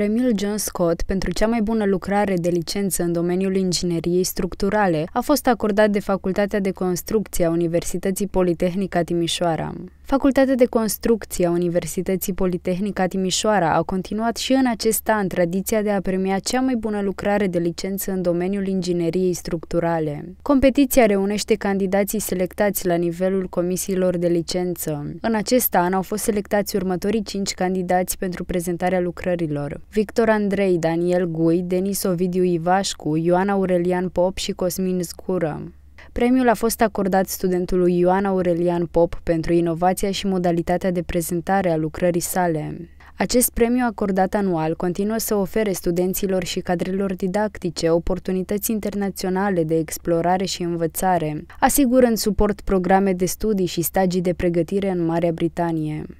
Premiul John Scott pentru cea mai bună lucrare de licență în domeniul ingineriei structurale a fost acordat de Facultatea de Construcție a Universității Politehnica Timișoara. Facultatea de Construcție a Universității Politehnica Timișoara a continuat și în acest an tradiția de a premia cea mai bună lucrare de licență în domeniul ingineriei structurale. Competiția reunește candidații selectați la nivelul comisiilor de licență. În acest an au fost selectați următorii cinci candidați pentru prezentarea lucrărilor. Victor Andrei, Daniel Gui, Denis Ovidiu Ivașcu, Ioana Aurelian Pop și Cosmin Zgură. Premiul a fost acordat studentului Ioan Aurelian Pop pentru inovația și modalitatea de prezentare a lucrării sale. Acest premiu acordat anual continuă să ofere studenților și cadrelor didactice oportunități internaționale de explorare și învățare, asigurând suport programe de studii și stagii de pregătire în Marea Britanie.